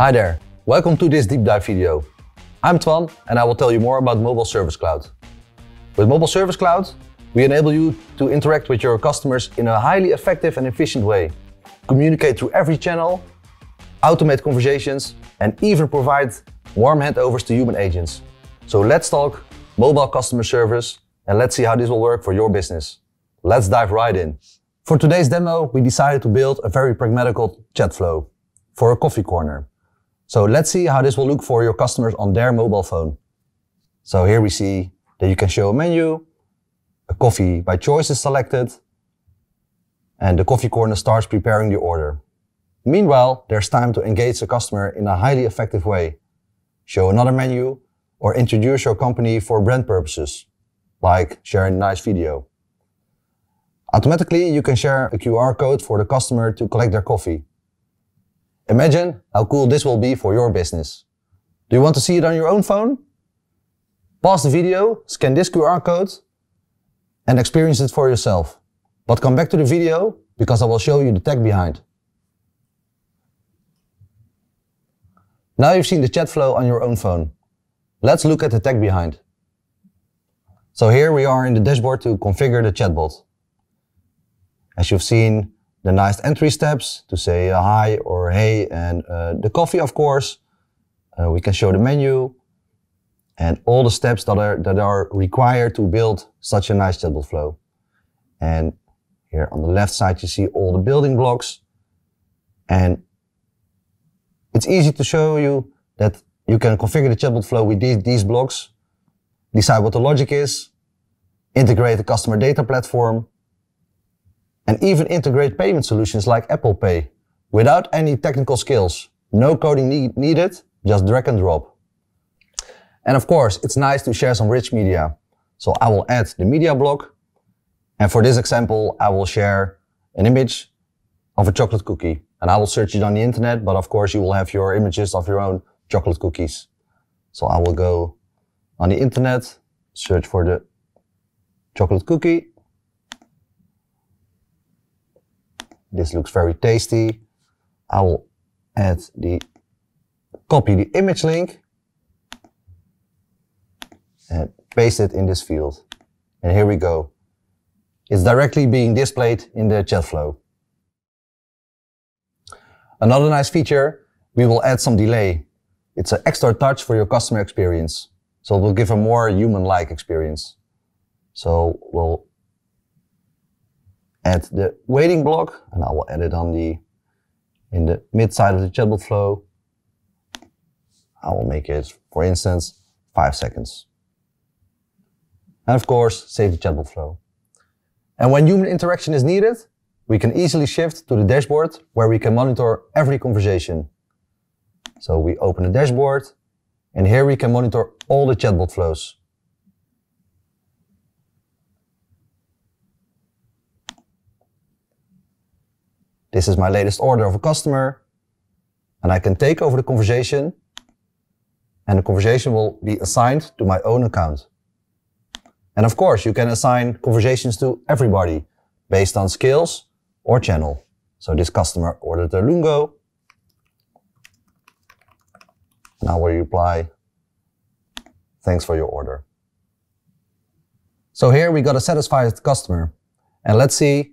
Hi there, welcome to this deep dive video. I'm Twan and I will tell you more about Mobile Service Cloud. With Mobile Service Cloud, we enable you to interact with your customers in a highly effective and efficient way, communicate through every channel, automate conversations and even provide warm handovers to human agents. So let's talk mobile customer service and let's see how this will work for your business. Let's dive right in. For today's demo, we decided to build a very pragmatical chat flow for a coffee corner. So let's see how this will look for your customers on their mobile phone. So here we see that you can show a menu, a coffee by choice is selected, and the coffee corner starts preparing the order. Meanwhile, there's time to engage the customer in a highly effective way. Show another menu or introduce your company for brand purposes, like sharing a nice video. Automatically, you can share a QR code for the customer to collect their coffee. Imagine how cool this will be for your business. Do you want to see it on your own phone? Pause the video, scan this QR code and experience it for yourself. But come back to the video because I will show you the tech behind. Now you've seen the chat flow on your own phone. Let's look at the tech behind. So here we are in the dashboard to configure the chatbot. As you've seen, the nice entry steps to say uh, hi or hey, and uh, the coffee, of course. Uh, we can show the menu and all the steps that are that are required to build such a nice chatbot flow. And here on the left side, you see all the building blocks. And it's easy to show you that you can configure the chatbot flow with these, these blocks, decide what the logic is, integrate the customer data platform, and even integrate payment solutions like Apple Pay without any technical skills. No coding need needed, just drag and drop. And of course, it's nice to share some rich media. So I will add the media block. And for this example, I will share an image of a chocolate cookie. And I will search it on the internet, but of course you will have your images of your own chocolate cookies. So I will go on the internet, search for the chocolate cookie, This looks very tasty. I will add the, copy the image link and paste it in this field. And here we go. It's directly being displayed in the chat flow. Another nice feature, we will add some delay. It's an extra touch for your customer experience. So it will give a more human-like experience. So we'll add the waiting block, and I will add it on the in the mid side of the chatbot flow. I will make it, for instance, five seconds. And of course, save the chatbot flow. And when human interaction is needed, we can easily shift to the dashboard where we can monitor every conversation. So we open the dashboard, and here we can monitor all the chatbot flows. This is my latest order of a customer. And I can take over the conversation and the conversation will be assigned to my own account. And of course, you can assign conversations to everybody based on skills or channel. So this customer ordered a Lungo. Now we reply, thanks for your order. So here we got a satisfied customer. And let's see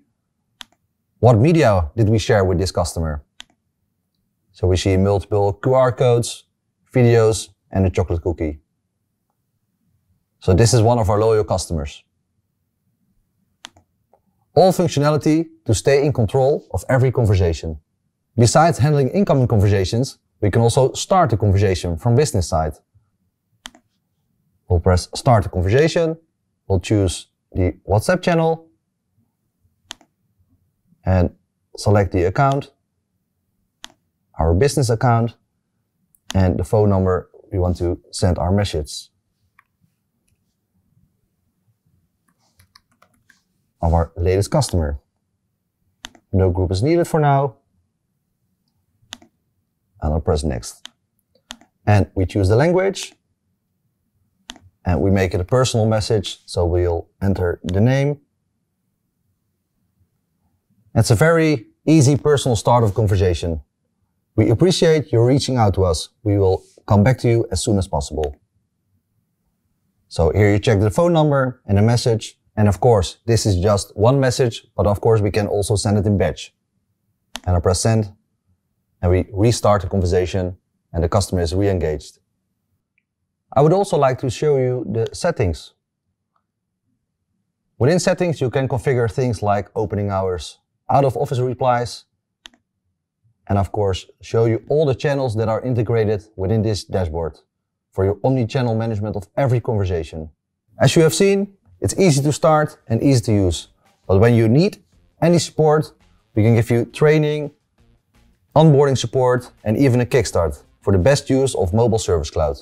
what media did we share with this customer? So we see multiple QR codes, videos, and a chocolate cookie. So this is one of our loyal customers. All functionality to stay in control of every conversation. Besides handling incoming conversations, we can also start a conversation from business side. We'll press start a conversation. We'll choose the WhatsApp channel and select the account, our business account, and the phone number we want to send our message. of our latest customer. No group is needed for now. And I'll press next. And we choose the language. And we make it a personal message. So we'll enter the name that's a very easy personal start of conversation. We appreciate your reaching out to us. We will come back to you as soon as possible. So here you check the phone number and the message. And of course, this is just one message, but of course we can also send it in batch. And I press send and we restart the conversation and the customer is re-engaged. I would also like to show you the settings. Within settings, you can configure things like opening hours, out of office replies, and of course, show you all the channels that are integrated within this dashboard for your omni-channel management of every conversation. As you have seen, it's easy to start and easy to use. But when you need any support, we can give you training, onboarding support, and even a kickstart for the best use of Mobile Service Cloud.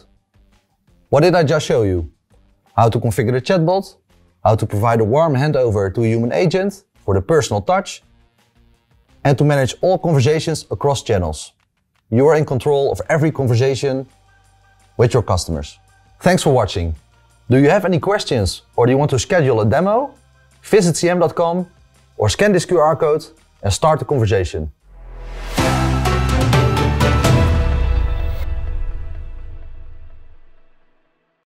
What did I just show you? How to configure the chatbot, how to provide a warm handover to a human agent for the personal touch, and to manage all conversations across channels. You are in control of every conversation with your customers. Thanks for watching. Do you have any questions or do you want to schedule a demo? Visit cm.com or scan this QR code and start the conversation.